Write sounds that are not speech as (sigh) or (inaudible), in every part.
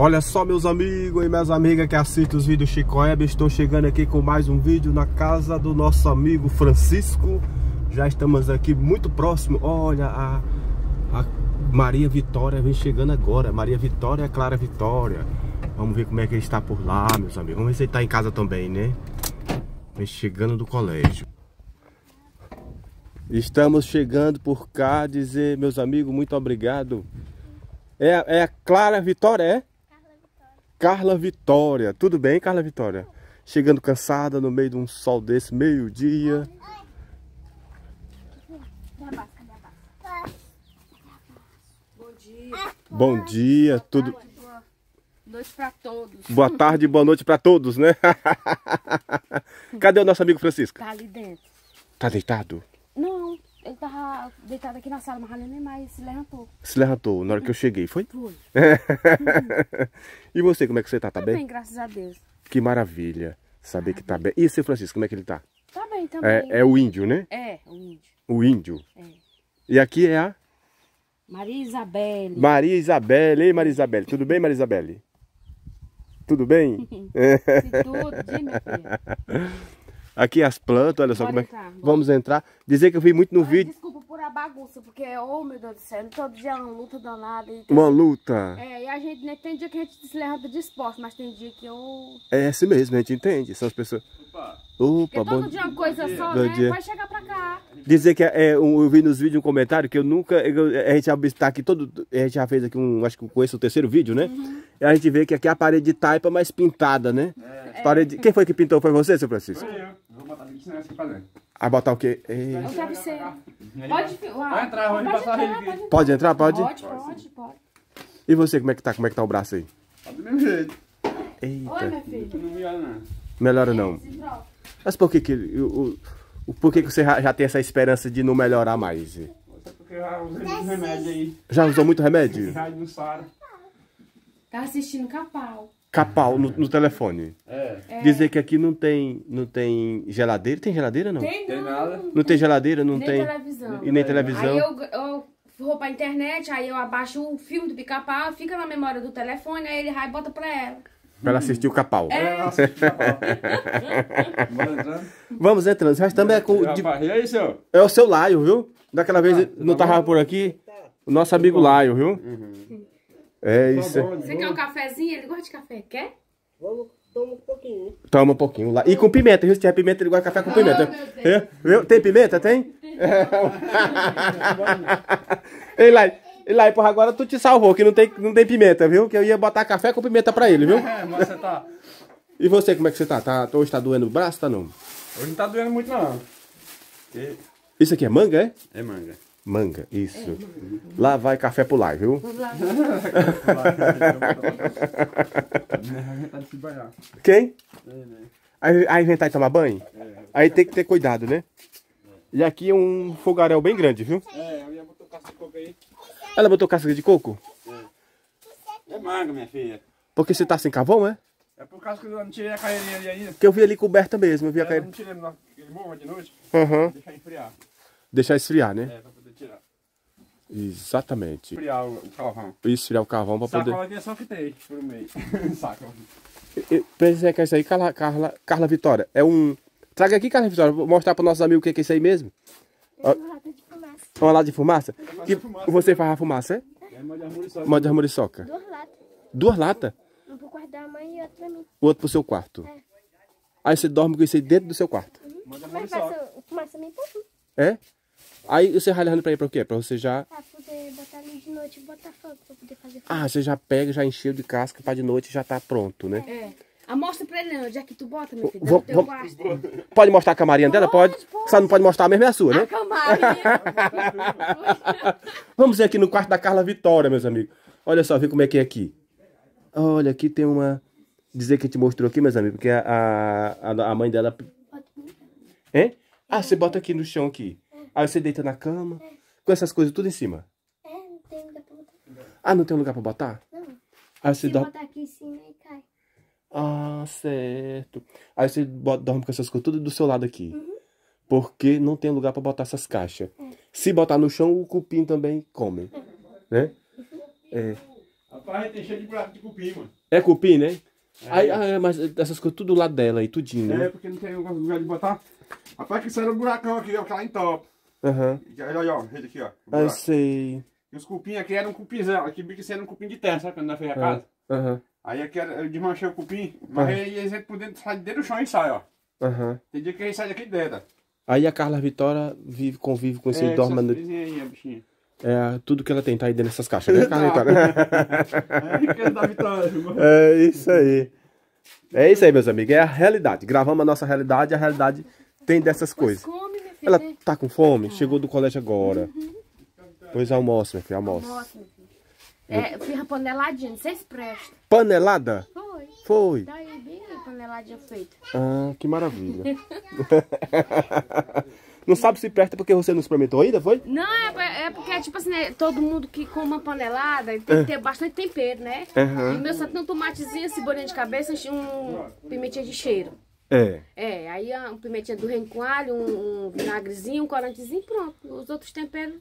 Olha só meus amigos e minhas amigas que assistem os vídeos Chico Web Estou chegando aqui com mais um vídeo na casa do nosso amigo Francisco Já estamos aqui muito próximo Olha a, a Maria Vitória vem chegando agora Maria Vitória, Clara Vitória Vamos ver como é que ele está por lá, meus amigos Vamos ver se ele está em casa também, né? Vem chegando do colégio Estamos chegando por cá Dizer, meus amigos, muito obrigado é, é Clara Vitória, é? Carla Vitória. Tudo bem, Carla Vitória? Chegando cansada no meio de um sol desse, meio-dia. Bom dia. Bom dia, tudo. Boa noite para todos. Boa tarde e boa noite para todos, né? (laughs) Cadê o nosso amigo Francisco? Tá ali dentro. Tá deitado? Não, ele tava deitado aqui na sala, mas nem mais se levantou. Se levantou na hora que eu cheguei, foi? Foi. (laughs) e você, como é que você tá? Tá, tá bem? bem, graças a Deus. Que maravilha saber ah, que tá, tá bem. E seu Francisco, como é que ele tá? Tá bem é, também. É, é o índio, né? É, o índio. O índio. É. E aqui é a? Maria Isabelle. Maria Isabelle. aí Maria Isabelle. Tudo bem, Maria Isabelle? Tudo bem? (laughs) tudo, sim, meu (laughs) Aqui as plantas, olha só como é que... vamos entrar. Dizer que eu vi muito no vídeo... Desculpa por a bagunça, porque, oh meu Deus do céu, todo dia é uma luta danada. Então... Uma luta. É, e a gente, né, tem dia que a gente se levanta disposto, mas tem dia que eu... É assim mesmo, a gente entende, são as pessoas... Opa, Opa todo bom... dia é uma coisa só, bom né? Dia. Vai chegar pra cá. Dizer que, é, é, um, eu vi nos vídeos um comentário que eu nunca... Eu, a gente já está aqui todo... A gente já fez aqui um, acho que com esse o terceiro vídeo, né? Uhum. E a gente vê que aqui é a parede de taipa é mais pintada, né? É. Parede... Quem foi que pintou? Foi você, seu Francisco? Foi eu. Vou botar aqui, senão é assim fazer. Aí botar o quê? Ei. O travesseiro. Pode, uau, pode entrar, pode passar entrar, pode entrar. Pode entrar, pode? Pode, pode, E você, como é que tá? Como é que tá o braço aí? Tá do mesmo jeito. Eita. Oi, minha filha. Não melhora não. Melhora não. Mas por que que... O, o, por que que você já tem essa esperança de não melhorar mais? É porque Eu já usei muito remédio aí. Já usou muito remédio? Tá assistindo Capau capau no, no telefone. É. É. Dizer que aqui não tem, não tem geladeira. Tem geladeira, não? Tem, não. Tem nada. Não tem geladeira, não nem tem... televisão. E nem televisão. Aí eu, eu vou pra internet, aí eu abaixo o filme do pica-pau, fica na memória do telefone, aí ele vai e bota pra ela. Pra ela assistir o capau. É. Vamos entrando. Né, Mas também é com. De... É o seu Laio, viu? Daquela vez ah, não tá tava por aqui. O nosso tá amigo Laio, viu? Uhum. É isso. É. Você quer um cafezinho? Ele gosta de café? Quer? Vamos, toma um pouquinho. Toma um pouquinho lá. E com pimenta, viu? Se tiver pimenta, ele gosta de café com ah, pimenta. Oh, é? Viu? Tem pimenta? Tem? Ei, lá. E lá, porra, agora tu te salvou, que não tem, não tem pimenta, viu? Que eu ia botar café com pimenta pra ele, viu? (laughs) É, mas você tá... E você, como é que você tá? tá hoje tá doendo o braço, tá não? Hoje não tá doendo muito, não. E... Isso aqui é manga, é? É manga. Manga, isso. Lá vai café pro lá, viu? (laughs) Quem? É, né? Aí, aí inventar e tomar banho? É, aí tem que ter cuidado, né? É. E aqui é um fogaréu bem grande, viu? É, a minha botou casca de coco aí. Ela botou casca de coco? É. É manga, minha filha. Porque você tá sem cavão, é? É por causa que eu não tirei a carreirinha ali ainda. Porque eu vi ali coberta mesmo, eu vi é, a Eu não tirei, no... ele morra de noite. Aham. Uhum. Deixar esfriar. Deixar esfriar, né? É, Exatamente. Esfriar o, o carvão. Esfriar o carvão para poder... Sacola que é só que tem por mês. Sacola. Pensa que é isso aí, Carla, Carla, Carla Vitória. É um... Traga aqui, Carla Vitória, vou mostrar para nossos amigos o que é, que é isso aí mesmo. É uma lata de fumaça. Uma lata de fumaça? Que fumaça, você faz a fumaça, é? É uma de armoriçoca. Duas latas. Duas latas? Um pro quarto da mãe e outro pra mim. O outro pro seu quarto? É. Aí você dorme com isso aí dentro do seu quarto? Uhum. Mas passa fumaça meio pouquinho. É? Aí você ralhando pra ir pra o quê? Pra você já... Pra poder botar ali de noite e botar fogo, pra poder fazer ah, fogo. Ah, você já pega, já encheu de casca pra tá de noite já tá pronto, né? É. Ah, mostra pra ele, onde é que tu bota, meu filho? Vom, vom... Pode mostrar a camarinha dela? Pode. pode. Só não pode mostrar a mesma é a sua, né? A camarinha. (laughs) Vamos ver aqui no quarto da Carla Vitória, meus amigos. Olha só, vê como é que é aqui. Olha, aqui tem uma... Dizer que te mostrou aqui, meus amigos, porque a, a, a mãe dela... Hein? Ah, você bota aqui no chão aqui. Aí você deita na cama, com essas coisas tudo em cima. É, não tem lugar pra botar. Ah, não tem lugar pra botar? Não. Aí você dorme... botar aqui em cima e cai. Ah, certo. Aí você dorme com essas coisas tudo do seu lado aqui. Uhum. Porque não tem lugar pra botar essas caixas. É. Se botar no chão, o cupim também come. Né? É. Rapaz, tem cheio de buraco de cupim, mano. É cupim, né? É. Aí, ah, mas essas coisas tudo do lado dela aí, tudinho, é, né? É, porque não tem lugar de botar. Rapaz, que saiu um buracão aqui, ó, que lá em top. Aham. Uhum. Olha, olha, ó, aqui, ó. eu ah, sei. E os cupim aqui eram um cupinzão. Aqui bico era um cupim de terra, sabe? Quando nós fez a ah, casa. Aham. Uhum. Aí aqui era, eu desmanchei o cupim, mas uhum. aí eles por dentro, sai dentro do chão e sai, ó. Aham. Uhum. Tem dia que eles saem daqui dentro. Aí a Carla Vitória vive, convive com isso, é, dorme no... aí, É tudo que ela tem, tá aí dentro dessas caixas, né, Carla (laughs) Vitória? (laughs) É, é isso aí. É isso aí, meus amigos. É a realidade. Gravamos a nossa realidade, a realidade tem dessas coisas. Ela né? tá com fome? Tá. Chegou do colégio agora. Uhum. Pois almoça, minha filha, almoça. almoça minha filha. É, eu fiz uma paneladinha, não sei se presta. Panelada? Foi. Foi. Daí bem paneladinha feita. Ah, que maravilha. (laughs) não sabe se presta porque você não experimentou ainda, foi? Não, é, é porque, é tipo assim, né, todo mundo que come uma panelada tem que é. ter bastante tempero, né? Uhum. E meu só tem um tomatezinho, cebolinha assim, de cabeça e um pimentinha de cheiro. É. É, aí um pimentinha do rencoalho, um, um vinagrezinho, um corantezinho, pronto. Os outros temperos.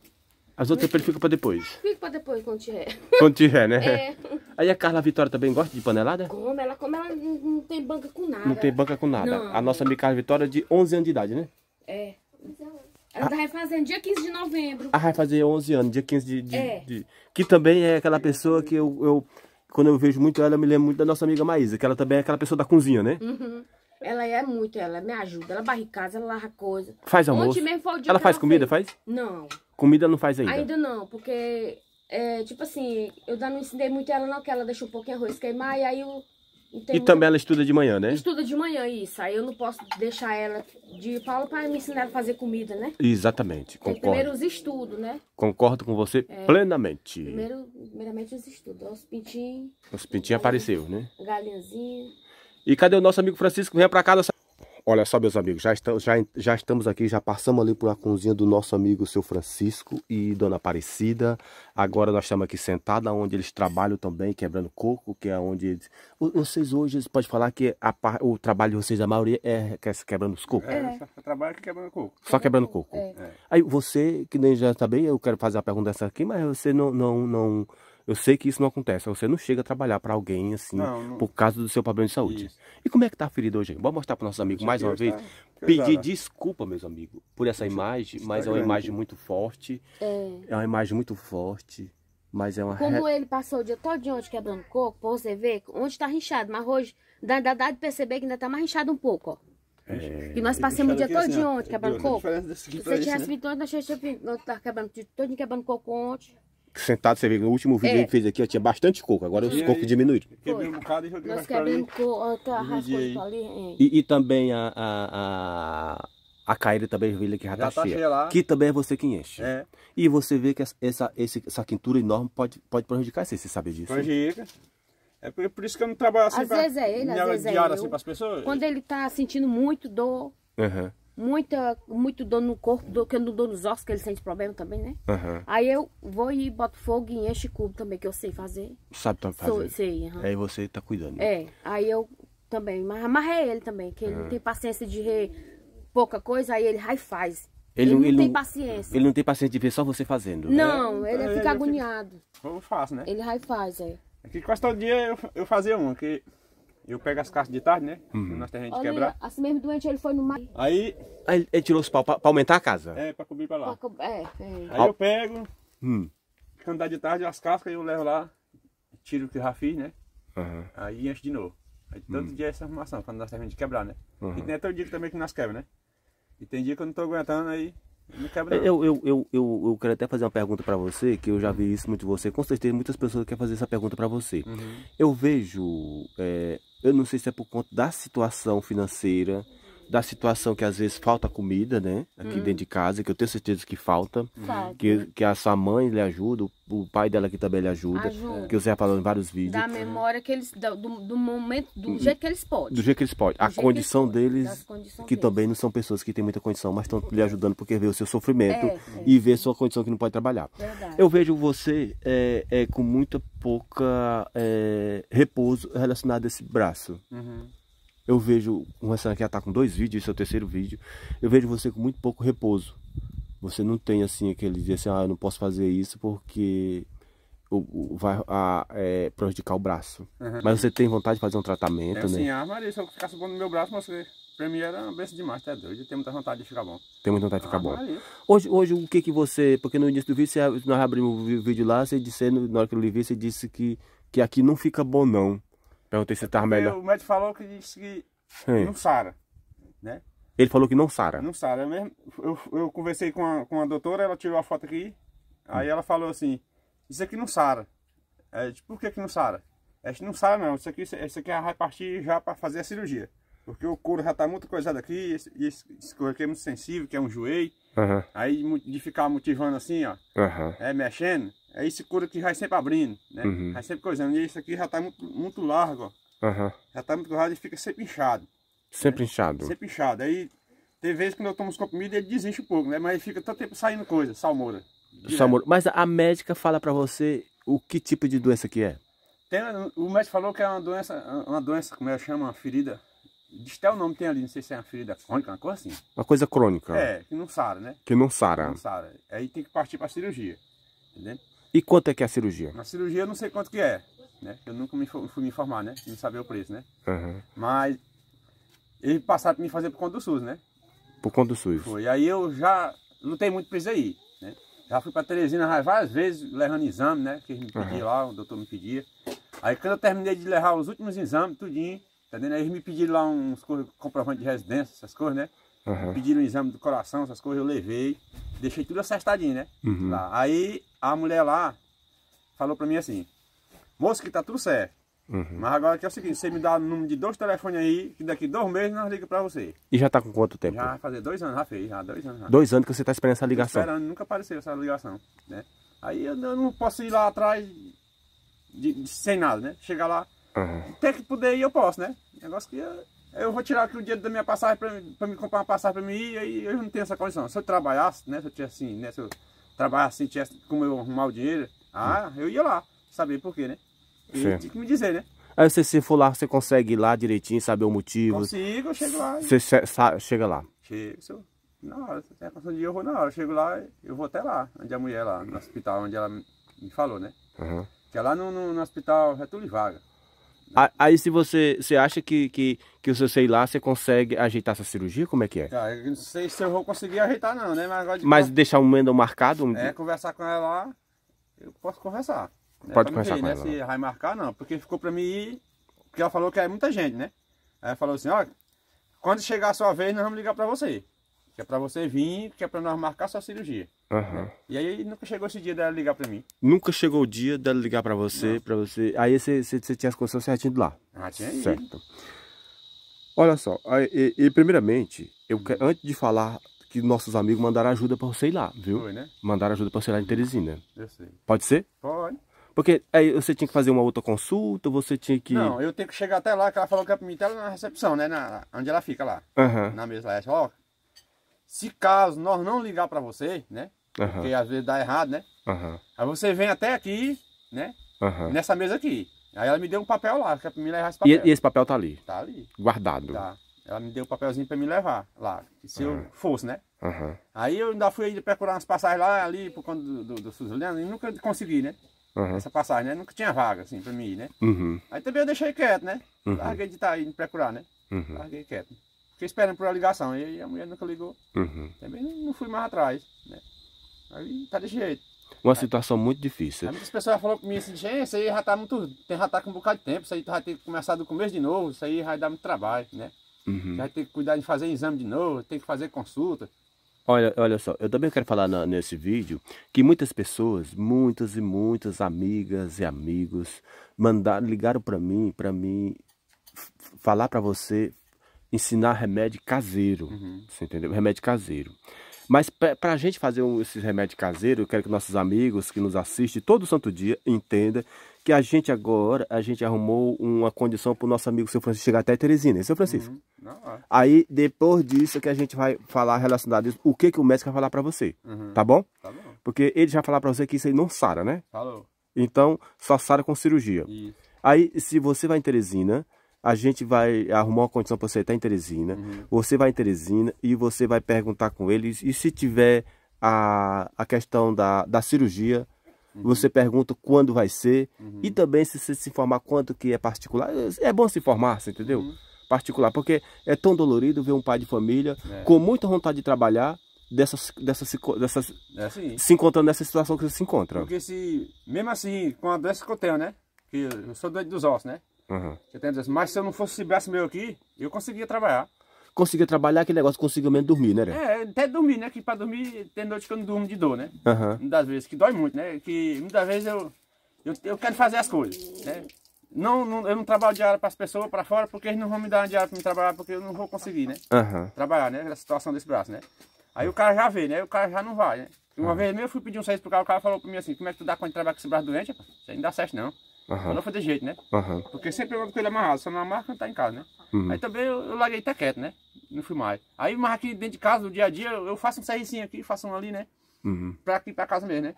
As outras temperos ficam pra depois. (laughs) Fica pra depois, quando tiver. Quando tiver, né? É. Aí a Carla Vitória também gosta de panelada? Como, ela come, ela não tem banca com nada. Não tem banca com nada. Não. A nossa amiga Carla Vitória é de 11 anos de idade, né? É. Ela a... tá refazendo dia 15 de novembro. Ah, vai fazer 11 anos, dia 15 de... de, é. de... Que também é aquela pessoa que eu, eu... Quando eu vejo muito ela, eu me lembro muito da nossa amiga Maísa, que ela também é aquela pessoa da cozinha, né? Uhum. Ela é muito, ela me ajuda, ela barre casa, ela lava coisa. Faz almoço? ela faz ela comida, fez. faz? Não. Comida não faz ainda? Ainda não, porque, é, tipo assim, eu não ensinei muito ela não, que ela deixa um pouquinho de arroz queimar e aí eu... E também ela estuda de manhã, né? Estuda de manhã, isso. Aí eu não posso deixar ela de Paula para me ensinar a fazer comida, né? Exatamente, concordo. primeiro os estudos, né? Concordo com você é. plenamente. Primeiro, primeiramente os estudos. Os pintinhos. Os pintinhos apareceu, né? Galinhazinha. E cadê o nosso amigo Francisco? Venha para cá. Nossa... Olha só, meus amigos, já, já, já estamos aqui, já passamos ali por a cozinha do nosso amigo, seu Francisco e Dona Aparecida. Agora nós estamos aqui sentados, onde eles trabalham também, quebrando coco, que é onde eles... Vocês hoje, pode falar que a, o trabalho de vocês, a maioria, é quebrando os cocos? É, é. trabalho trabalha quebrando coco. Só quebrando coco. É. Aí você, que nem já está bem, eu quero fazer a pergunta dessa aqui, mas você não... não, não eu sei que isso não acontece. Você não chega a trabalhar para alguém assim, não, não. por causa do seu problema de saúde. Isso. E como é que tá a ferida hoje? Vamos mostrar para nossos amigos mais uma vez. Tá... Pedir desculpa, meus amigos, por essa é imagem, mas tá é uma imagem muito forte. É. é uma imagem muito forte. Mas é uma Como ele passou o dia todo de onde quebrando coco, pra você ver onde tá rinchado, mas hoje dá, dá, dá de perceber que ainda tá mais rinchado um pouco, ó. É, e nós é passamos o dia todo assim, né? é né? de ontem quebrando coco. Se você tivesse vindo ontem, nós tínhamos quebrando, todo quebrando coco ontem sentado, você vê, no último vídeo é. que fez aqui, eu tinha bastante coco, agora os cocos diminuíram. Quebrei um bocado e joguei Nós quebramos coco, tá ali. É. E, e, também a, a, a, a caída também velha que já, tá, tá cheia. lá. Que também é você que enche. É. E você vê que essa, essa, essa quintura enorme pode, pode prejudicar você, você sabe disso? Prejudica. É por, por, isso que eu não trabalho assim. Às pra, vezes é ele, às vezes é assim eu. Assim, Quando ele tá sentindo muito dor, uhum muita, muito dor no corpo, do, que não dou nos ossos, que ele sente problema também, né? Uhum. Aí eu vou e boto fogo e este cubo também, que eu sei fazer. Sabe também fazer? Sou, sei, uhum. Aí você tá cuidando. Né? É, aí eu também, mas amarrei ele também, que ele não ah. tem paciência de re pouca coisa, aí ele vai faz. Ele, ele, não ele tem não, paciência. Ele não tem paciência de ver só você fazendo. Né? Não, então, né? ele é, fica ele agoniado. Fica, eu faço, né? Ele vai faz, é. Aqui é quase todo dia eu, eu fazia uma, que... Porque... Eu pego as caixas de tarde, né? Uhum. Nós terrenos de quebrar. Assim mesmo doente ele foi no mar. Aí. Aí ele tirou os pau pra, pra, aumentar a casa? É, pra cobrir pra lá. Pra co... é, é. Aí Al... eu pego. Hum. Quando dá de tarde, as cascas eu levo lá, tiro o que já fiz, né? Uhum. Aí enche de novo. Aí todo hum. dia é essa arrumação, quando nós terminamos de quebrar, né? Uhum. E tem até o dia que também que nós quebra, né? E tem dia que eu não tô aguentando, aí quebra Eu, eu, eu, eu, eu quero até fazer uma pergunta pra você, que eu já vi isso muito de você. Com certeza muitas pessoas querem fazer essa pergunta pra você. Uhum. Eu vejo é, eu não sei se é por conta da situação financeira, da situação que às vezes falta comida, né? Aqui hum. dentro de casa, que eu tenho certeza que falta. Falta. Que, que a sua mãe lhe ajuda, o pai dela aqui também lhe ajuda. ajuda. Que você já falou em vários vídeos. Da memória que eles. Do, do momento, do jeito que eles podem. Do jeito que eles podem. a condição deles, que deles. também não são pessoas que têm muita condição, mas estão lhe ajudando porque vê o seu sofrimento é, é. e vê a sua condição que não pode trabalhar. Verdade. Eu vejo você é, é, com muita pouca é, repouso relacionado a esse braço. Uhum. Eu vejo um restaurante que já tá com dois vídeos, esse é o terceiro vídeo. Eu vejo você com muito pouco repouso. Você não tem assim aquele dia assim, ah, eu não posso fazer isso porque vai a, é, prejudicar o braço. Uhum. Mas você tem vontade de fazer um tratamento, é assim, né? Sim, ah, Maria, se eu ficar subindo no meu braço, você Pra mim era uma benção demais, tá doido. Tem muita vontade de ficar bom. Tem muita vontade de ficar ah, bom. Tá hoje, hoje, o que que você... Porque no início do vídeo, você, nós abrimos o vídeo lá, você disse, na hora que eu lhe vi, você disse que, que aqui não fica bom, não. Perguntei se é tava tá melhor. O médico falou que disse que Sim. não sara, né? Ele falou que não sara. Não sara, mesmo. Eu, eu conversei com a, com a doutora, ela tirou a foto aqui, aí hum. ela falou assim, isso aqui não sara. É, tipo, por que que não sara? gente é, não sara não, isso aqui, isso aqui é a partir já para fazer a cirurgia. Porque o couro já tá muito coisado aqui, esse, esse, esse couro aqui é muito sensível, que é um joelho. Uhum. Aí de ficar motivando assim, ó, uhum. é, mexendo, é esse couro que vai sempre abrindo, né? Uhum. Vai sempre coisando. E esse aqui já tá muito, muito largo, ó. Uhum. Já tá muito largo e fica sempre inchado. Sempre né? inchado? Sempre inchado. Aí tem vezes que nós tomamos e ele desiste um pouco, né? Mas ele fica todo tempo saindo coisa, salmoura. Salmoura. Mas a médica fala pra você o que tipo de doença que é? Tem, o médico falou que é uma doença, uma doença, como é ela chama, uma ferida Diz até o nome tem ali, não sei se é uma ferida crônica, uma coisa assim. Uma coisa crônica. É, que não sara, né? Que não sara. Que não sara. Aí tem que partir para cirurgia, entendeu? E quanto é que é a cirurgia? Na cirurgia eu não sei quanto que é, né? Eu nunca me fui me informar, né? Não sabia o preço, né? Uhum. Mas eles passaram para me fazer por conta do SUS, né? Por conta do SUS. Foi. Aí eu já lutei muito para isso aí, né? Já fui para Teresina várias vezes, levando exame, né? Que ele me pediu uhum. lá, o doutor me pedia. Aí quando eu terminei de levar os últimos exames, tudinho, Entendeu? Tá aí eles me pediram lá uns comprovantes de residência, essas coisas, né? Uhum. Pediram um exame do coração, essas coisas, eu levei. Deixei tudo acertadinho, né? Uhum. Lá. Aí a mulher lá falou pra mim assim, moço que tá tudo certo. Uhum. Mas agora que é o seguinte, você me dá o número de dois telefones aí, que daqui dois meses nós ligamos pra você. E já tá com quanto tempo? Já vai fazer dois anos, já fez, já dois anos. Já. Dois anos que você tá esperando essa ligação? Tô esperando, nunca apareceu essa ligação, né? Aí eu, eu não posso ir lá atrás de, de, sem nada, né? Chegar lá, Uhum. Tem que poder ir, eu posso, né? Negócio que eu, é, eu vou tirar aqui o dinheiro da minha passagem para me comprar uma passagem para mim ir, aí eu não tenho essa condição. Se eu trabalhasse, né? Se eu tivesse assim, né? Se eu trabalhasse assim, tivesse como eu arrumar o dinheiro, ah, eu ia lá, saber por quê, né? E Sim. tinha que me dizer, né? Aí você se for lá, você consegue ir lá direitinho, saber o motivo. Consigo, eu chego lá. Você che chega lá. Chego, senhor. Na hora, se tem a condição de ir, eu vou na hora. Eu chego lá, eu vou até lá, onde a mulher lá, no hospital, onde ela me falou, né? Uhum. Que é lá no, no, no hospital Getúlio Vaga. Aí se você, você acha que, que, que o seu, sei lá, você consegue ajeitar essa cirurgia? Como é que é? Ah, eu não sei se eu vou conseguir ajeitar não, né? Mas, de... Mas deixar um mendo marcado? Um... É, conversar com ela lá, eu posso conversar. Né? Pode pra conversar ver, com né? ela. Se né? vai marcar não, porque ficou pra mim ir, porque ela falou que é muita gente, né? Aí ela falou assim, ó, quando chegar a sua vez nós vamos ligar pra você. Que é pra você vir, que é pra nós marcar sua cirurgia. Uhum. E aí nunca chegou esse dia dela ligar pra mim. Nunca chegou o dia dela ligar pra você, para você. Aí você, você, você tinha as condições certinho de lá. Ah, tinha aí. Certo. Olha só, e, e primeiramente, eu quero, hum. antes de falar que nossos amigos mandaram ajuda pra você ir lá, viu? Foi, né? Mandaram ajuda pra você ir lá em Teresina. Eu sei. Pode ser? Pode. Porque aí você tinha que fazer uma outra consulta, você tinha que. Não, eu tenho que chegar até lá, que ela falou que é pra mim, até tá lá na recepção, né? Na, onde ela fica lá. Uhum. Na mesa lá. Ó, se caso nós não ligar pra você, né? Uhum. Porque às vezes dá errado, né? Uhum. Aí você vem até aqui, né? Uhum. Nessa mesa aqui. Aí ela me deu um papel lá, que é pra me levar esse papel. E, esse papel tá ali? Tá ali. Guardado. Tá. Ela me deu um papelzinho pra me levar lá. Se eu fosse, né? Aí eu ainda fui aí procurar umas passagens lá, ali, por conta do, do, do Suziliano, né? e nunca consegui, né? Essa passagem, né? Nunca tinha vaga, assim, pra mim ir, né? Uhum. Aí também eu deixei quieto, né? Uhum. Larguei de estar tá aí, me procurar, né? Uhum. Larguei quieto. Fiquei esperando por uma ligação, e a mulher nunca ligou. Também não fui mais atrás, né? Aí tá de jeito. Uma situação muito difícil. Aí muitas pessoas falaram comigo assim, gente, isso aí já tá muito. Já tá com um bocado de tempo, isso aí tu vai ter que começar do começo de novo, isso aí vai dar muito trabalho, né? Uhum. Vai ter que cuidar de fazer exame de novo, tem que fazer consulta. Olha, olha só, eu também quero falar na, nesse vídeo que muitas pessoas, muitas e muitas amigas e amigos, mandaram, ligaram para mim, para mim falar para você ensinar remédio caseiro, uhum. você entendeu? Remédio caseiro. Mas para a gente fazer um, esse remédio caseiro, eu quero que nossos amigos que nos assistem todo santo dia entendam que a gente agora, a gente arrumou uma condição para o nosso amigo seu Francisco chegar até Teresina, hein, seu Francisco? Uhum. Não, é. Aí, depois disso, é que a gente vai falar relacionado a isso, o que, que o médico vai falar para você, uhum. tá bom? Tá bom. Porque ele já falar para você que isso aí não sara, né? Falou. Então, só sara com cirurgia. Isso. Aí, se você vai em Teresina, a gente vai arrumar uma condição para você estar em Teresina. Uhum. Você vai em Teresina e você vai perguntar com eles. E se tiver a, a questão da, da cirurgia, uhum. você pergunta quando vai ser. Uhum. E também se você se informar quanto que é particular. É bom se informar, você entendeu? Uhum. Particular, porque é tão dolorido ver um pai de família é. com muita vontade de trabalhar, dessas, dessas, dessas é assim. se encontrando nessa situação que você se encontra. Porque se, mesmo assim, com a doença que eu tenho, né? Que eu sou doente dos ossos, né? Uhum. Você Mas se eu não fosse esse braço meu aqui, eu conseguia trabalhar. Conseguia trabalhar aquele negócio, conseguia mesmo dormir, né? É, até dormir, né? Que pra dormir tem noite que eu não durmo de dor, né? Uhum. Muitas vezes, que dói muito, né? Que muitas vezes eu, eu, eu quero fazer as coisas, né? Não, não, eu não trabalho diário para as pessoas para fora porque eles não vão me dar uma diária para me trabalhar porque eu não vou conseguir, né? Uhum. Trabalhar, né? A situação desse braço, né? Aí o cara já vê, né? O cara já não vai, né? Uma uhum. vez mesmo eu fui pedir um serviço pro cara, o cara falou para mim assim: Como é que tu dá conta de trabalhar com esse braço doente? Isso aí não dá certo, não. Uhum. Eu não de jeito, né? Uhum. Porque sempre eu com ele amarrado, só não amarra quando tá em casa, né? Uhum. Aí também eu, eu larguei tá quieto, né? Não fui mais. Aí mas aqui dentro de casa, no dia a dia, eu, faço um servicinho aqui, faço um ali, né? Uhum. Pra aqui pra casa mesmo, né?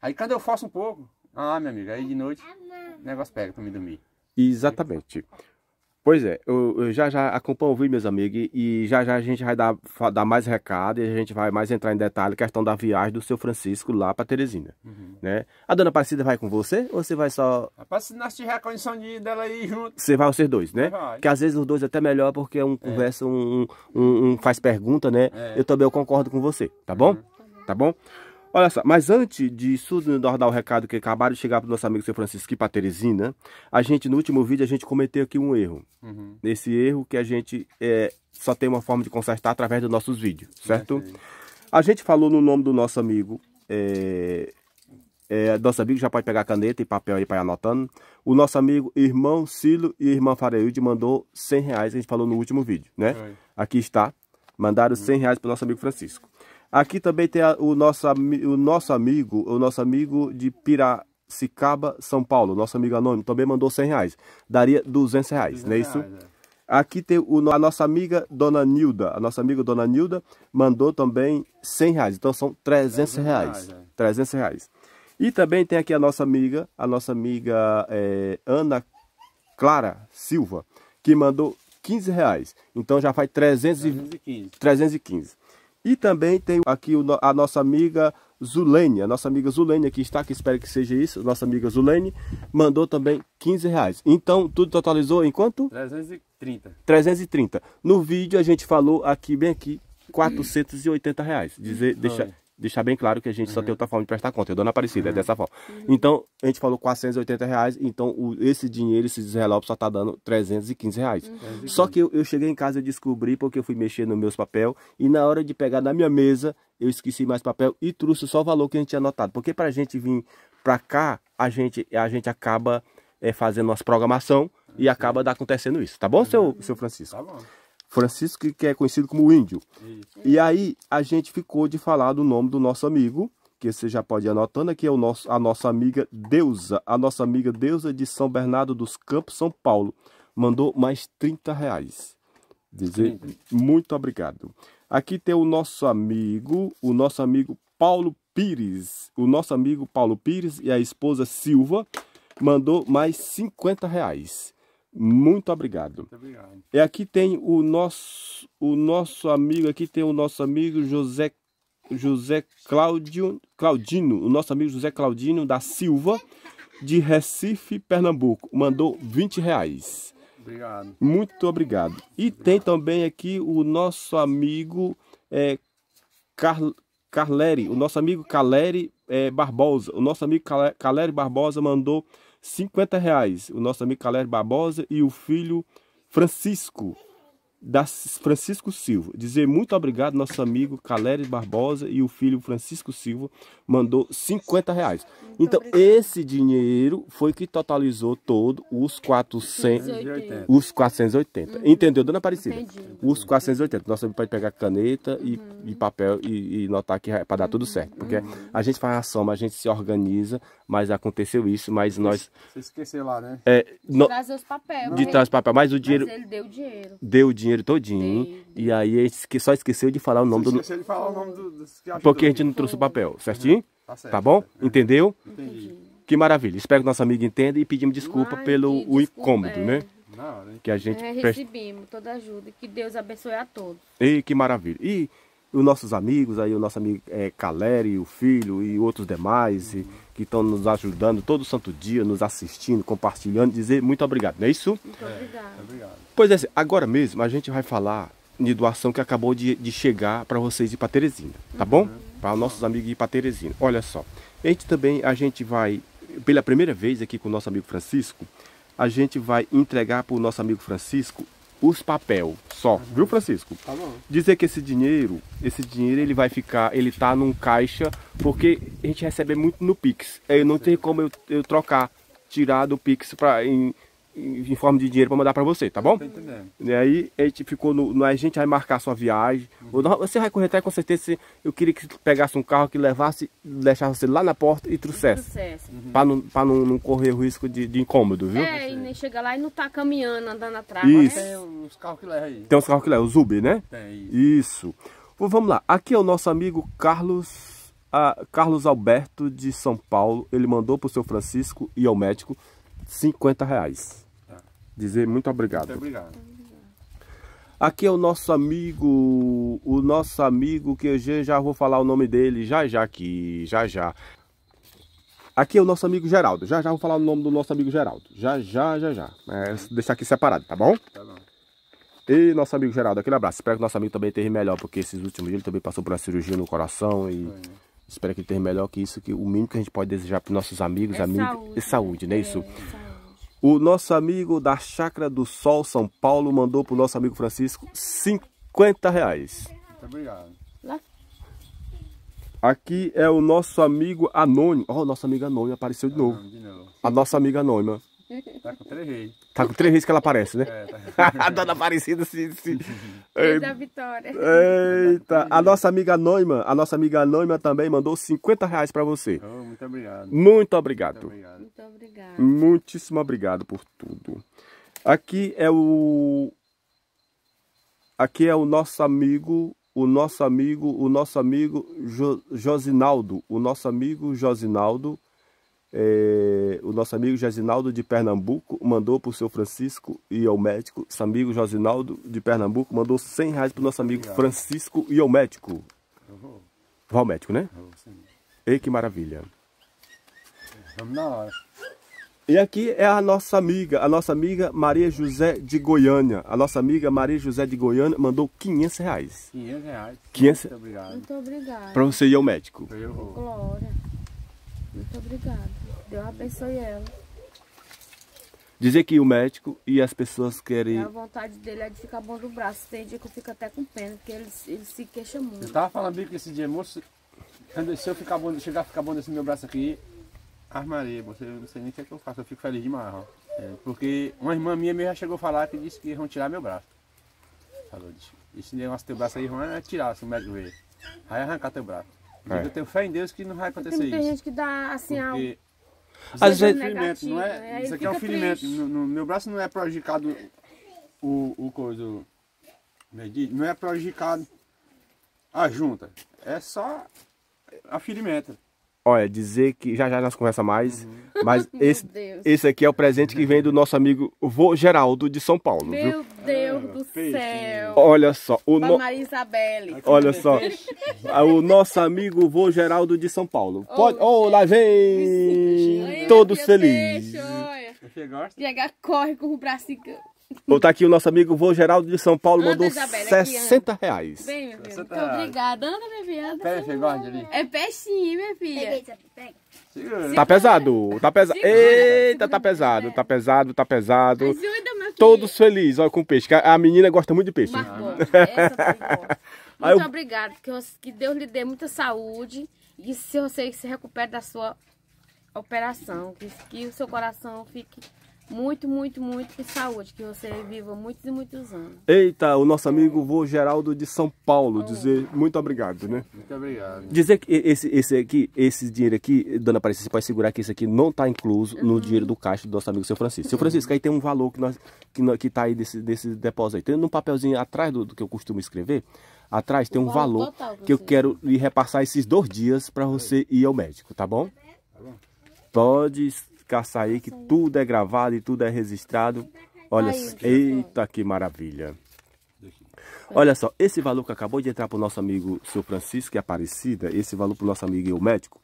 Aí quando eu faço um pouco, ah, minha amiga, aí de noite o negócio pega pra me dormir. Exatamente. Pois é, eu, eu, já já acompanho o vídeo, meus amigos, e já já a gente vai dar, dar mais recado e a gente vai mais entrar em detalhe a questão da viagem do seu Francisco lá para Teresina, uhum. né? A dona Aparecida vai com você ou você vai só... Aparecida, nós tiver a condição de ir dela aí junto. Você vai ser dois, né? Vai. Que às vezes os dois é até melhor porque um é. conversa, um, um, um, faz pergunta, né? É. Eu também eu concordo com você, tá bom? Uhum. Tá bom? Olha só, mas antes disso, nós dar o recado que acabaram de chegar para o nosso amigo seu Francisco e para Teresina, a gente, no último vídeo, a gente cometeu aqui um erro. Uhum. Esse erro que a gente é, só tem uma forma de consertar através dos nossos vídeos, certo? É, a gente falou no nome do nosso amigo, é, é, nosso amigo já pode pegar caneta e papel aí para ir anotando. O nosso amigo irmão Silo e irmã Fareilde mandou 100 reais, a gente falou no último vídeo, né? Aqui está, mandaram 100 uhum. reais para o nosso amigo Francisco. Aqui também tem a, o, nosso, o nosso amigo, o nosso amigo de Piracicaba, São Paulo, nosso amigo anônimo, também mandou 100 reais. Daria 200 reais, não é isso? Reais, é. Aqui tem o, a nossa amiga Dona Nilda, a nossa amiga Dona Nilda mandou também 100 reais, então são 300 reais, reais é. 300 reais. E também tem aqui a nossa amiga, a nossa amiga é, Ana Clara Silva, que mandou 15 reais. Então já faz 300 315. 315. E também tem aqui a nossa amiga Zulene, a nossa amiga Zulene que está, que espero que seja isso, nossa amiga Zulene, mandou também 15 reais. Então, tudo totalizou em quanto? 330. 330. No vídeo a gente falou aqui, bem aqui, 480 reais. Dizer, deixa, deixar bem claro que a gente uhum. só tem outra forma de prestar conta. Eu é dou na parecida, é uhum. é dessa forma. Uhum. Então, a gente falou 480 reais, então o, esse dinheiro, esses relógios só está dando 315 reais. Uhum. Só que eu, eu, cheguei em casa e descobri, porque eu fui mexer nos meus papel, e na hora de pegar na minha mesa, eu esqueci mais papel e trouxe só o valor que a gente tinha anotado. Porque para a gente vir para cá, a gente, a gente acaba é, fazendo nossa programação e ah, acaba acontecendo isso, tá bom, seu, uhum. seu Francisco? Tá bom. Francisco, que é conhecido como Índio. Isso. E aí a gente ficou de falar do nome do nosso amigo, que você já pode ir anotando aqui, é o nosso, a nossa amiga Deusa, a nossa amiga Deusa de São Bernardo dos Campos, São Paulo. Mandou mais 30 reais. Dizer muito obrigado. Aqui tem o nosso amigo, o nosso amigo Paulo Pires. O nosso amigo Paulo Pires e a esposa Silva mandou mais 50 reais. Muito obrigado. Muito obrigado. E é, aqui tem o nosso, o nosso amigo, aqui tem o nosso amigo José José Claudio, Claudino, o nosso amigo José Claudino da Silva, de Recife, Pernambuco. Mandou 20 reais. Obrigado. Muito obrigado. E obrigado. tem também aqui o nosso amigo é, Car Carleri, o nosso amigo Caleri é, Barbosa. O nosso amigo Caleri Barbosa mandou 50 reais. O nosso amigo Calé Barbosa e o filho Francisco da Francisco Silva. Dizer muito obrigado, nosso amigo Caleres Barbosa e o filho Francisco Silva mandou 50 reais. Muito então, obrigado. esse dinheiro foi que totalizou todo os 480. os 480. Uhum. Entendeu, dona Aparecida? Entendi. Os 480. Nosso amigo pode pegar caneta e, uhum. e papel e, e notar que é para dar uhum. tudo certo. Porque uhum. a gente faz a soma, a gente se organiza, mas aconteceu isso, mas Você nós... Você esqueceu lá, né? É, no, de trazer os papéis. De né? trazer os papéis, mas o dinheiro... Mas ele deu dinheiro. Deu dinheiro dinheiro todinho. E aí a gente só esqueceu de falar o nome Você do. Esqueceu de falar o nome do, que Porque a gente não trouxe o papel, certinho? Uhum. Tá, certo, tá bom? Tá certo. Entendeu? Entendi. Que maravilha. Espero que nossa amiga entenda e pedimos desculpa Ai, pelo desculpa, o incômodo, né? é. né? Que a gente é, recebemos toda ajuda e que Deus abençoe a todos. E que maravilha. E os nossos amigos, aí o nosso amigo é, Caleri, o filho e outros demais e, que estão nos ajudando todo santo dia, nos assistindo, compartilhando, dizer muito obrigado, não é isso? Muito é, obrigado. Pois é, agora mesmo a gente vai falar de doação que acabou de, de chegar para vocês e para Teresina, tá uhum. bom? Para nossos amigos e para Teresina. Olha só, a gente também a gente vai pela primeira vez aqui com o nosso amigo Francisco, a gente vai entregar para o nosso amigo Francisco os papel só, uhum. viu Francisco? Tá bom. Dizer que esse dinheiro, esse dinheiro ele vai ficar, ele tá num caixa, porque a gente recebe muito no Pix. Eu é, não tem como eu, eu trocar, tirar do Pix para em em, forma de dinheiro para mandar para você, tá bom? E aí a gente ficou no, no, a gente vai marcar sua viagem. Uhum. Você vai correr até com certeza. Eu queria que pegasse um carro que levasse, deixasse você lá na porta e trouxesse. Uhum. Para não, não, não correr o risco de, de incômodo, viu? É, e nem chegar lá e não tá caminhando, andando atrás. Isso. Né? Tem uns carros que levam aí. Tem uns carros que levam, o Uber, né? Tem. Isso. vamos lá. Aqui é o nosso amigo Carlos a ah, Carlos Alberto de São Paulo, ele mandou para o seu Francisco e ao médico 50 reais dizer muito obrigado. Muito obrigado. Aqui é o nosso amigo, o nosso amigo que eu já vou falar o nome dele já já aqui, já já. Aqui é o nosso amigo Geraldo. Já já vou falar o nome do nosso amigo Geraldo. Já já, já já. É, deixar aqui separado, tá bom? Tá bom. E nosso amigo Geraldo, aquele abraço. Espero que nosso amigo também esteja melhor, porque esses últimos dias ele também passou por uma cirurgia no coração e. É. Espero que ele esteja melhor que isso, que o mínimo que a gente pode desejar para nossos amigos, é amigos, saúde, é saúde, né? né? Isso. É, o nosso amigo da Chácara do Sol, São Paulo, mandou para o nosso amigo Francisco 50 reais. Muito obrigado. Aqui é o nosso amigo anônimo. Ó, oh, nosso amigo anônimo apareceu é de novo. A nossa amiga anônima. Tá com três reis. Tá com três reis que ela aparece, né? É, tá. (laughs) a dona Aparecida sim. se... da Vitória. Eita. A nossa amiga Noima, a nossa amiga Noima também mandou 50 reais pra você. Oh, muito obrigado. Muito obrigado. Muito obrigado. Muito obrigado. Muitíssimo obrigado por tudo. Aqui é o. Aqui é o nosso amigo, o nosso amigo, o nosso amigo jo... Josinaldo. O nosso amigo Josinaldo é, o nosso amigo Josinaldo de Pernambuco mandou para o seu Francisco e ao médico. Nosso amigo Josinaldo de Pernambuco mandou 100 reais para o nosso amigo Francisco e ao médico. Eu vou. Vai ao médico, né? Eu vou, sim. Ei, que maravilha. É, vamos na hora. E aqui é a nossa amiga, a nossa amiga Maria José de Goiânia. A nossa amiga Maria José de Goiânia mandou 500 reais. 500 reais. 500... Muito obrigado. Muito obrigado. Para você ir ao médico. Eu vou. Glória. Muito obrigado. Deus abençoe ela. Dizer que o médico e as pessoas querem... A vontade dele é de ficar bom do braço. Tem dia que eu fico até com pena, porque ele, ele se queixa muito. Eu tava falando bem que esse dia, moço, se eu ficar bom, chegar a ficar bom desse meu braço aqui, armaria, moço, eu não sei nem o que, é que eu faço, eu fico feliz demais, ó. É, porque uma irmã minha mesmo já chegou a falar que disse que vão tirar meu braço. Falou, disse, esse negócio teu braço aí vão é tirar, se assim, o médico ver. Vai arrancar teu braço. É. Eu tenho fé em Deus que não vai acontecer tem isso. Tem gente que dá assim, porque... Algo às vezes... É não é, isso aqui é o filimento. É? É, é no, no, meu braço não é prejudicado o, o coisa. Não é prejudicado a junta. É só a filimenta. Olha, dizer que já já nós conversa mais, uhum. mas (laughs) esse, esse aqui é o presente que vem do nosso amigo Vô Geraldo de São Paulo. Meu viu? Deus do céu. Olha só. O no... Maria Isabelle. Olha só. Ah, o nosso amigo vô Geraldo de São Paulo. Olá Pode... oh lá vem! Todo feliz. Chega, corre com o bracinho. Bom, tá aqui o nosso amigo vô Geraldo de São Paulo, mandou Isabel, 60 reais. Bem, meu filho, muito obrigada. Anda, minha filha. Pega, É peixinho, minha filha. Pega, pega. Tá pesado, tá pesado. Eita, tá pesado, tá pesado, tá pesado. Ajuda Todos felizes, olha, com peixe. A menina gosta muito de peixe. Né? (laughs) (laughs) Muito eu... que, que Deus lhe dê muita saúde e se você se recupere da sua operação, que, que o seu coração fique muito, muito, muito de saúde, que você viva muitos e muitos anos. Eita, o nosso amigo vô Geraldo de São Paulo, dizer muito obrigado, né? Muito obrigado. Dizer que esse, esse aqui, esse dinheiro aqui, dona Aparecida, você pode segurar que esse aqui não está incluso uhum. no dinheiro do caixa do nosso amigo seu Francisco. Seu Francisco, aí tem um valor que nós que, que tá aí desse, desse depósito aí. Tem um papelzinho atrás do, do que eu costumo escrever, atrás tem um o valor, valor total, que eu quero lhe repassar esses dois dias para você ir ao médico, tá bom? Tá bom. Pode Caçaí, que tudo é gravado e tudo é registrado. Olha, eita que maravilha. Olha só, esse valor que acabou de entrar para o nosso amigo, seu Francisco é Aparecida, esse valor para o nosso amigo e o médico,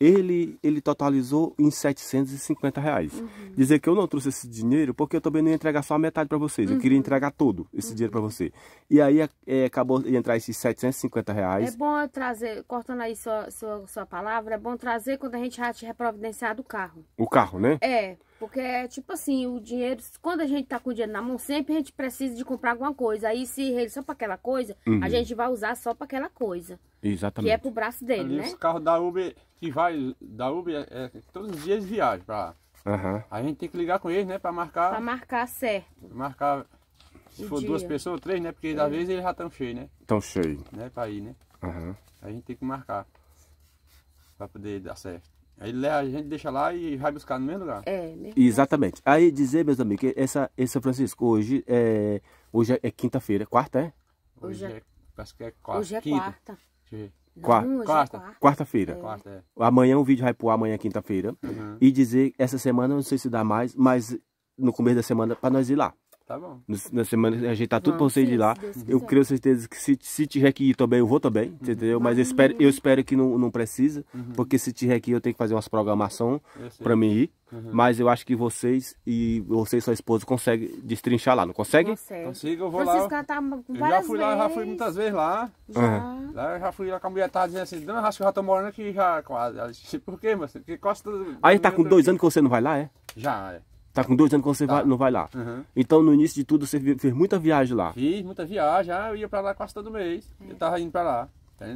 ele, ele totalizou em 750 reais. Uhum. Dizer que eu não trouxe esse dinheiro porque eu também não ia entregar só a metade para vocês. Uhum. Eu queria entregar todo esse uhum. dinheiro para você. E aí é, é, acabou de entrar esses 750 reais. É bom trazer, cortando aí sua, sua, sua palavra, é bom trazer quando a gente já te providenciado o carro. O carro, né? É. Porque é tipo assim, o dinheiro, quando a gente tá com o dinheiro na mão, sempre a gente precisa de comprar alguma coisa. Aí se ele só para aquela coisa, uhum. a gente vai usar só para aquela coisa. Exatamente. Que é pro braço dele, Ali né? Esse carro da Uber que vai da Uber, é, é todos os dias viaja para uhum. A gente tem que ligar com eles, né, para marcar. Para marcar certo. Marcar se o for dia. duas pessoas, três, né, porque é. às vezes eles já estão cheios, né? Estão cheios. Né, para ir, né? Uhum. A gente tem que marcar para poder dar certo. Aí a gente deixa lá e vai buscar no mesmo lugar. É, mesmo Exatamente. Aí dizer, meus amigos, que essa, Francisco, hoje é, hoje é, é quinta-feira. Quarta, é? Hoje, hoje é, é, parece que é quarta. Hoje é quinta. quarta. Sim. É quarta, quarta. Quarta-feira. É. Quarta, é. Amanhã o um vídeo vai pro amanhã, é quinta-feira. Uhum. E dizer, essa semana, não sei se dá mais, mas no começo da semana, para nós ir lá. Tá bom. Na semana ajeitar tá tudo Vamos, pra vocês ir lá. Eu creio certeza que se, se tiver que ir também, eu vou também, uhum. entendeu? Mas eu espero, eu espero que não, não precisa, uhum. porque se tiver que ir, eu tenho que fazer umas programação pra mim ir. Uhum. Mas eu acho que vocês e vocês, sua esposa, conseguem destrinchar lá, não consegue? Consegue. Consigo, eu vou Francisco lá. Tá eu já fui lá, já fui muitas vezes lá. Já. Lá já fui lá com a mulher, tava dizendo assim, não, acho que eu já tô morando aqui já quase. Por quê, meu filho? Porque costa... Aí tá com dois anos que você não vai lá, é? Já, é. Tá com dois anos quando você tá. vai, não vai lá. Uhum. Então, no início de tudo, você fez muita viagem lá. Fiz muita viagem, ah, eu ia pra lá quase todo mês. Eu é. tava indo pra lá. Tá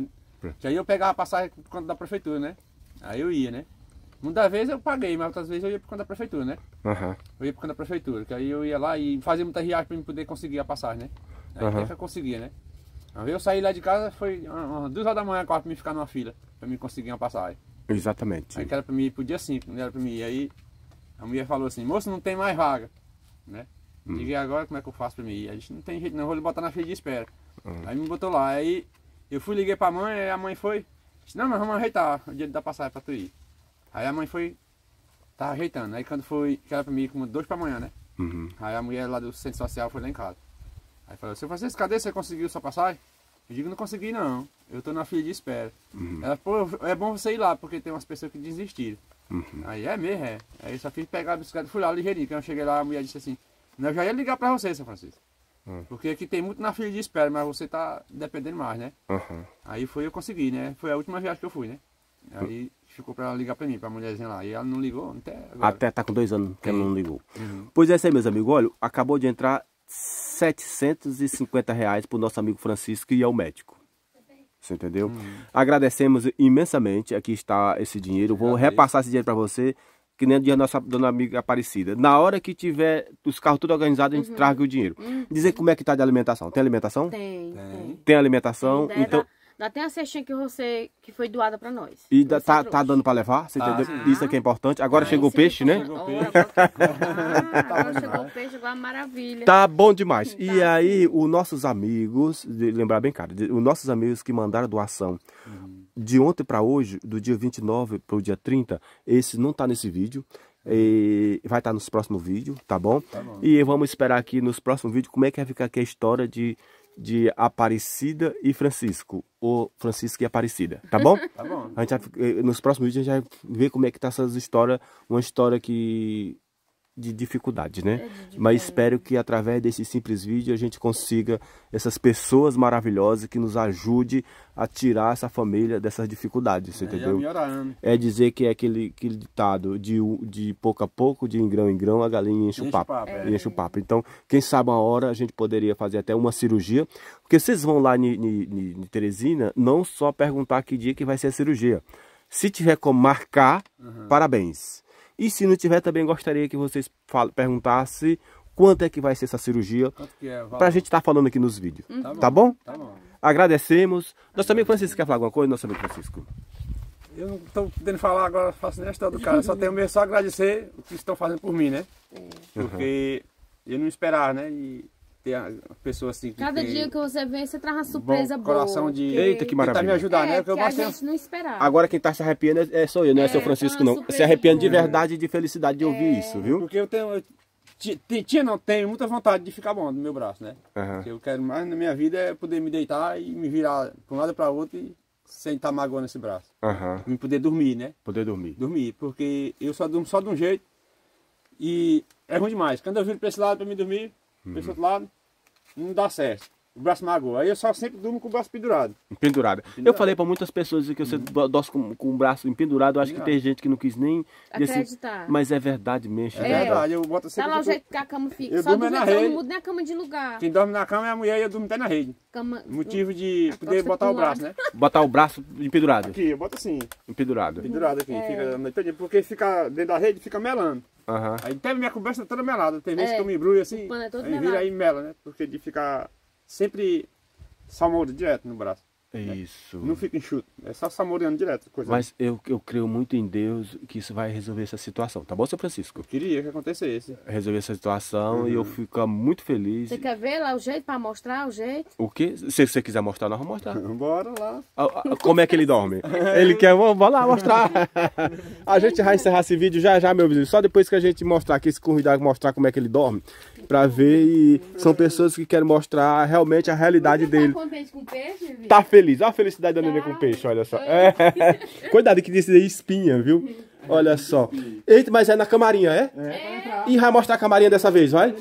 que aí eu pegava a passagem por conta da prefeitura, né? Aí eu ia, né? Muitas vezes eu paguei, mas outras vezes eu ia por conta da prefeitura, né? Uhum. Eu ia por conta da prefeitura, que aí eu ia lá e fazia muita viagem pra poder conseguir a passagem, né? Aí uhum. eu conseguia, né? aí eu saí lá de casa, foi umas duas horas da manhã quase pra me ficar numa fila, pra me conseguir uma passagem. Exatamente. Aí que era pra mim ir pro dia 5, não era pra mim ir. Aí a mulher falou assim, moço, não tem mais vaga, né? Hum. agora como é que eu faço pra mim ir. A gente não tem jeito, não vou lhe botar na fila de espera. Hum. Aí me botou lá. Aí eu fui, liguei pra mãe, aí a mãe foi. Disse, não, mas vamos ajeitar o dia da passagem pra tu ir. Aí a mãe foi, tava tá ajeitando. Aí quando foi, que era pra mim, como dois pra manhã, né? Uhum. Aí a mulher lá do centro social foi lá em casa. Aí falou, seu Francisco, cadê você conseguiu sua passagem? Eu digo, não consegui não, eu tô na fila de espera. Uhum. Ela, pô, é bom você ir lá, porque tem umas pessoas que desistiram. Uhum. Aí é mesmo, é. Aí só fiz pegar a bicicleta, fui lá ligeirinho. Quando eu cheguei lá, a mulher disse assim: Não, eu já ia ligar pra você, São Francisco. Uhum. Porque aqui tem muito na fila de espera, mas você tá dependendo mais, né? Uhum. Aí foi eu consegui, né? Foi a última viagem que eu fui, né? Aí ficou pra ligar pra mim, pra mulherzinha lá. E ela não ligou até agora. Até tá com dois anos que ela não ligou. Uhum. Pois é isso aí, meus amigos. Olha, acabou de entrar 750 reais pro nosso amigo Francisco e ao é médico. Você entendeu? Uhum. Agradecemos imensamente. Aqui está esse dinheiro. Vou repassar esse dinheiro para você, que nem da nossa dona amiga Aparecida. Na hora que tiver os carros tudo organizados, a gente uhum. traga o dinheiro. Uhum. Dizer como é que está de alimentação. Tem alimentação? Tem. Tem, tem alimentação. Tem, então. Era já tem a cestinha que você que foi doada para nós. E da, tá, tá dando para levar? Você ah, entendeu? Isso aqui é, é importante. Agora ah, chegou o peixe, né? Chegou o peixe. Ah, agora chegou o peixe, agora maravilha. Tá bom demais. Tá e tá. aí, os nossos amigos, lembrar bem cara, os nossos amigos que mandaram doação uhum. de ontem para hoje, do dia 29 para o dia 30, esse não tá nesse vídeo. E vai estar tá nos próximos vídeos, tá bom? tá bom? E vamos esperar aqui nos próximos vídeos como é que vai ficar aqui a história de de Aparecida e Francisco. Ou Francisco e Aparecida, tá bom? (laughs) tá bom. A gente vai, eh, nos próximos vídeos a gente vai ver como é que tá essas histórias. Uma história que de dificuldades, né? É Mas espero que através desse simples vídeo a gente consiga essas pessoas maravilhosas que nos ajude a tirar essa família dessas dificuldades, é, entendeu? É dizer que é aquele, aquele ditado de, de pouco a pouco, de em grão em grão, a galinha enche, enche o papo. papo é. Enche o papo. Então, quem sabe uma hora a gente poderia fazer até uma cirurgia, porque vocês vão lá em Teresina não só perguntar que dia que vai ser a cirurgia. Se tiver como marcar, uhum. parabéns. E se não tiver, também gostaria que vocês perguntassem quanto é que vai ser essa cirurgia. É, para a gente estar tá falando aqui nos vídeos. Uhum. Tá, bom? Tá, bom? tá, bom? Agradecemos. Nosso amigo Francisco quer falar alguma coisa? Nosso amigo Francisco. Eu não estou podendo falar agora, faço nem a história do cara. só tenho mesmo só agradecer o que estão fazendo por mim, né? É. Porque eu não esperava, né? E ter a pessoa assim. Cada dia que você vem, você traz uma surpresa bom, boa. Coração de. Que... Eita, que tá maravilha. Tentar me ajudar, né? é, né? Porque eu gostei. A gente não esperava. Agora quem tá se arrepiando é, só é sou eu, não é, é seu tá Francisco, não. Se arrepiando de verdade e de felicidade de ouvir é. isso, viu? Porque eu tenho. Tinha, não, tenho muita vontade de ficar bom no meu braço, né? Uhum. eu quero mais na minha vida é poder me deitar e me virar para um lado para outro e sem estar tá magoando esse braço. Uhum. Me poder dormir, né? Poder dormir. Dormir, porque eu só durmo só de um jeito e é ruim demais. Quando eu viro para esse lado para me dormir, Uhum. Por outro lado, não dá certo. O braço magoa. Aí eu só sempre durmo com o braço pendurado. Pendurado. pendurado. Eu falei para muitas pessoas que você uhum. dorme com, com o braço pendurado. Eu acho pendurado. que tem gente que não quis nem... Acreditar. mas é verdade mesmo. É, é verdade. Eu boto sempre... Tá lá o jeito que a cama fica. Eu só durmo é na rede. Eu mudo na cama de lugar. Quem dorme na cama é a mulher e eu durmo até na rede. Cama... Motivo de a poder botar o braço, né? Botar o braço pendurado. Aqui, eu boto assim. Pendurado. Pendurado aqui. É. Fica Porque fica dentro da rede, fica melando. Uhum. Aí até minha conversa toda melada. Tem vezes é. que eu me embrulho assim. O pano é todo aí melado. vira aí mela, né? Porque de ficar... sempre salmão direto no braço. Né? Isso. Né? Não fica enxuto. Né? É só samoreando direto. Coisa Mas eu, eu creio muito em Deus que isso vai resolver essa situação. Tá bom, seu Francisco? Eu queria que acontecesse. Resolver essa situação uhum. e eu uhum. fico muito feliz. Você quer ver lá o jeito para mostrar o jeito? O quê? Se você quiser mostrar, nós vamos mostrar. (laughs) Bora lá. Ah, ah, ah, como é que ele dorme? (laughs) ele quer, vamos lá mostrar. a gente vai encerrar esse vídeo já já, meu vizinho. Só depois que a gente mostrar aqui, esse convidado mostrar como é que ele dorme. Pra ver e são pessoas que querem mostrar realmente a realidade tá dele. Tá feliz feliz. Olha a felicidade da nenê com peixe, olha só. É. é. (laughs) Cuidado que disse daí espinha, viu? Olha só. Eita, mas é na camarinha, é? É. E é. vai mostrar a camarinha dessa vez, vai?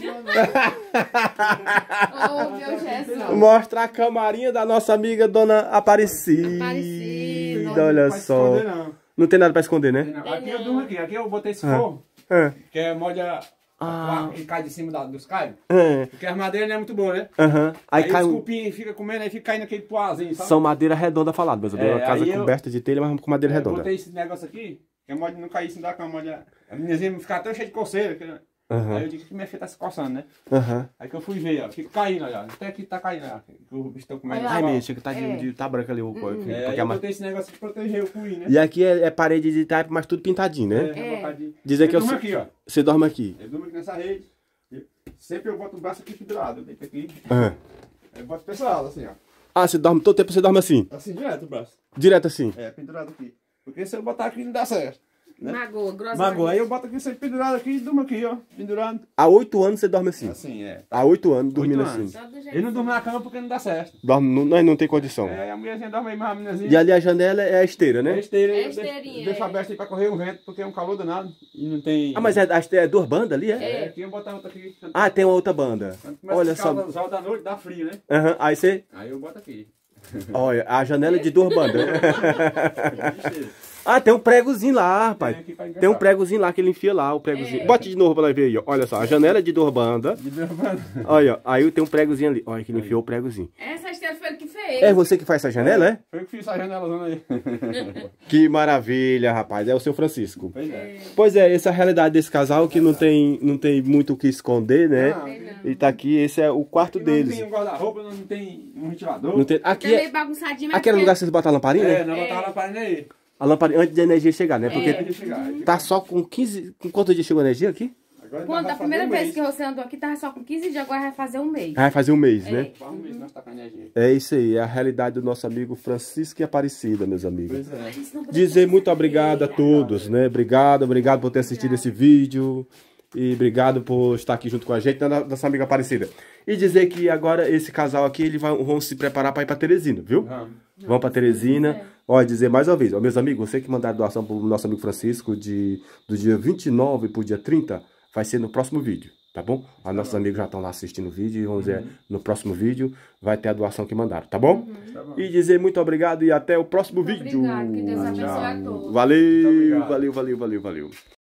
oh, Mostra a camarinha da nossa amiga Dona Aparecida. olha só. Não tem nada pra esconder, né? Aqui eu durmo aqui, aqui eu botei esse ah. fogo. Ah. Que é molha ah. que cai de cima da, dos cai. É. Porque a madeira não é muito boa, né? Uhum. Aí, aí cai... os cupim fica comendo, aí fica caindo aquele poazinho, sabe? São madeira redonda falado, mas eu é, uma casa coberta de telha, mas com madeira é, redonda. Eu botei esse negócio aqui, que é mod não cair dá com a mod. a meninazinha ficar tão cheia de coceira. Que... Uhum. Aí eu digo que minha filha tá se coçando, né? Uhum. Aí que eu fui ver, ó. Fica caindo, ó. Até aqui tá caindo, ó. Ai, o bicho tá comendo. chega que tá, de, é. de, tá branca ali o corpo. Uhum. Hum. É, é, eu botei esse negócio de proteger o cuí, né? E aqui é, é, parede de type, mas tudo pintadinho, né? É, é. Dizer que eu. Dorme aqui, ó. Você dorme aqui. Eu durmo aqui nessa rede. sempre eu boto o braço aqui do lado, aqui. Uhum. Aí eu boto o pessoal, assim, ó. Ah, você dorme todo tempo, você dorme assim? Assim, direto o braço. Direto assim? É, pendurado aqui. Porque se eu botar aqui não dá certo. Né? Magoa, grossa Magoa. Aí eu boto aqui, você pendurado aqui e durmo aqui, ó. Pendurado. Há oito anos você dorme assim? Assim, é. Há oito anos dormindo assim. anos. assim. Ele não dorme na cama porque não dá certo. Dorme, não, não, não tem condição. É, a mulherzinha dorme aí, mas a meninazinha... E ali a janela é a esteira, né? É a esteira. É a esteirinha. Deixa é. aberta aí pra correr o vento, porque é um calor danado. E não tem... Ah, mas é, a esteira é duas bandas ali, é? É, é tem uma outra aqui. Ah, tem uma outra banda. Olha só. Quando começa da noite, dá frio, né? Aham, uhum. aí você... Aí eu boto aqui. Olha, a janela é de duas bandas. (laughs) É ah, tem um pregozinho lá, rapaz. Tem um pregozinho lá que ele enfia lá, o pregozinho. É. Bote de novo pra nós ver aí, ó. Olha só, a janela é de Dorbanda. De Dorbanda. Olha, ó. Aí tem um pregozinho ali. Olha que ele enfiou o pregozinho. Essa esteira foi ele que fez. É você que faz essa janela, é? Foi eu que fiz essa janelazona aí. (laughs) que maravilha, rapaz. É o seu Francisco. Pois é. é. Pois é, essa é a realidade desse casal que não é. tem, não tem muito o que esconder, né? Ah, não, E tá aqui, esse é o quarto aqui deles. Não tem um guarda-roupa, não tem um ventilador. Não tem... Aqui, é... é meio bagunçadinho, mas. Aqui era é... lugar que vocês botaram a lamparina? É, não botaram a lamparina aí. A antes da energia chegar, né? Porque é. chegar, uhum. tá só com 15. Com quanto dia chegou a energia aqui? Agora Quando a primeira um vez mês. que você andou aqui, tava só com 15 dias, agora vai fazer um mês. Ah, vai fazer um mês, né? é. né? É isso aí, é a realidade do nosso amigo Francisco e Aparecida, meus amigos. É. Dizer muito obrigado a todos, né? Obrigado, obrigado por ter assistido obrigado. esse vídeo. E obrigado por estar aqui junto com a gente, né, nossa amiga Aparecida. E dizer que agora esse casal aqui, eles vão, vão se preparar para ir para Teresina, viu? Vamos, vamos para é. Teresina. Olha, dizer mais uma vez, ó, meus amigos, você que mandar doação para o nosso amigo Francisco de, do dia 29 para o dia 30, vai ser no próximo vídeo, tá bom? Os tá nossos amigos já estão lá assistindo o vídeo e vamos uhum. dizer, no próximo vídeo vai ter a doação que mandaram, tá bom? Uhum. Tá e dizer muito obrigado e até o próximo muito vídeo. Obrigado, que Deus abençoe a todos. Valeu, valeu, valeu, valeu, valeu.